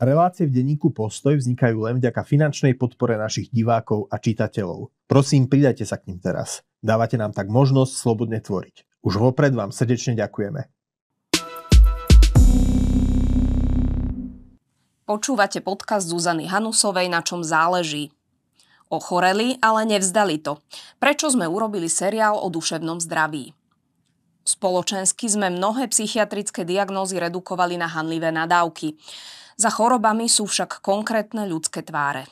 Relácie v denníku Postoj vznikajú len vďaka finančnej podpore našich divákov a čitateľov. Prosím, pridajte sa k ním teraz. Dávate nám tak možnosť slobodne tvoriť. Už vopred vám srdečne ďakujeme. Počúvate podcast Zuzany Hanusovej, na čom záleží. Ochoreli, ale nevzdali to. Prečo sme urobili seriál o duševnom zdraví? Spoločensky sme mnohé psychiatrické diagnózy redukovali na hanlivé nadávky. Za chorobami sú však konkrétne ľudské tváre.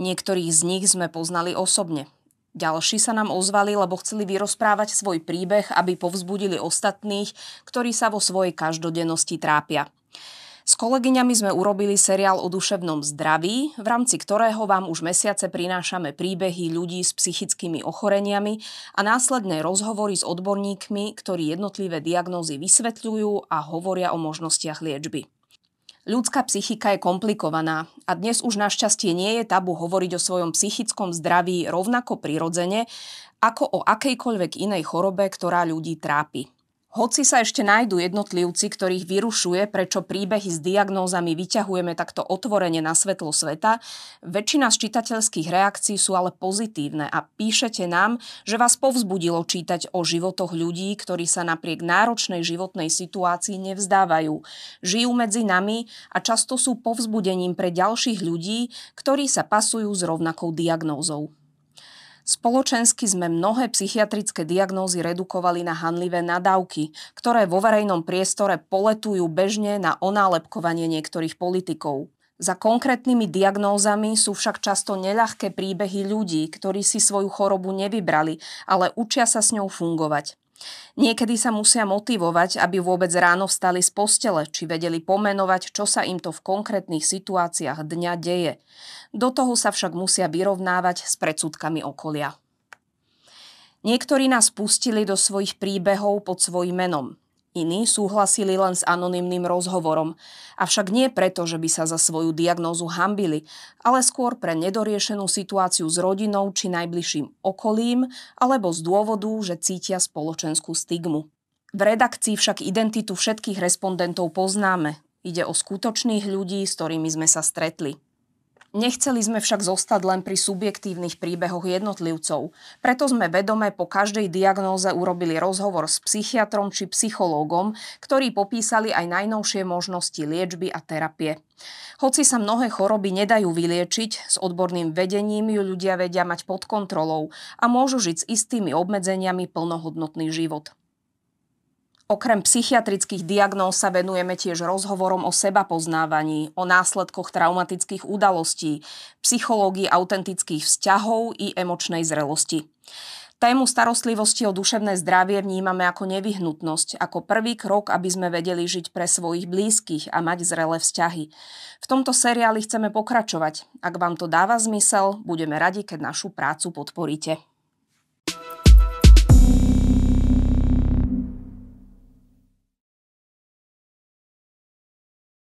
Niektorých z nich sme poznali osobne. Ďalší sa nám ozvali, lebo chceli vyrozprávať svoj príbeh, aby povzbudili ostatných, ktorí sa vo svojej každodennosti trápia. S kolegyňami sme urobili seriál o duševnom zdraví, v rámci ktorého vám už mesiace prinášame príbehy ľudí s psychickými ochoreniami a následné rozhovory s odborníkmi, ktorí jednotlivé diagnózy vysvetľujú a hovoria o možnostiach liečby. Ľudská psychika je komplikovaná a dnes už našťastie nie je tabu hovoriť o svojom psychickom zdraví rovnako prirodzene ako o akejkoľvek inej chorobe, ktorá ľudí trápi. Hoci sa ešte nájdú jednotlivci, ktorých vyrušuje, prečo príbehy s diagnózami vyťahujeme takto otvorene na svetlo sveta, väčšina z čitateľských reakcií sú ale pozitívne a píšete nám, že vás povzbudilo čítať o životoch ľudí, ktorí sa napriek náročnej životnej situácii nevzdávajú. Žijú medzi nami a často sú povzbudením pre ďalších ľudí, ktorí sa pasujú s rovnakou diagnózou. Spoločensky sme mnohé psychiatrické diagnózy redukovali na hanlivé nadávky, ktoré vo verejnom priestore poletujú bežne na onálepkovanie niektorých politikov. Za konkrétnymi diagnózami sú však často neľahké príbehy ľudí, ktorí si svoju chorobu nevybrali, ale učia sa s ňou fungovať. Niekedy sa musia motivovať, aby vôbec ráno vstali z postele, či vedeli pomenovať, čo sa im to v konkrétnych situáciách dňa deje. Do toho sa však musia vyrovnávať s predsudkami okolia. Niektorí nás pustili do svojich príbehov pod svojim menom. Iní súhlasili len s anonymným rozhovorom, avšak nie preto, že by sa za svoju diagnózu hambili, ale skôr pre nedoriešenú situáciu s rodinou či najbližším okolím, alebo z dôvodu, že cítia spoločenskú stigmu. V redakcii však identitu všetkých respondentov poznáme. Ide o skutočných ľudí, s ktorými sme sa stretli. Nechceli sme však zostať len pri subjektívnych príbehoch jednotlivcov, preto sme vedome po každej diagnóze urobili rozhovor s psychiatrom či psychológom, ktorí popísali aj najnovšie možnosti liečby a terapie. Hoci sa mnohé choroby nedajú vyliečiť, s odborným vedením ju ľudia vedia mať pod kontrolou a môžu žiť s istými obmedzeniami plnohodnotný život. Okrem psychiatrických diagnóz sa venujeme tiež rozhovorom o seba poznávaní, o následkoch traumatických udalostí, psychológii autentických vzťahov i emočnej zrelosti. Tému starostlivosti o duševné zdravie vnímame ako nevyhnutnosť, ako prvý krok, aby sme vedeli žiť pre svojich blízkych a mať zrelé vzťahy. V tomto seriáli chceme pokračovať. Ak vám to dáva zmysel, budeme radi, keď našu prácu podporíte.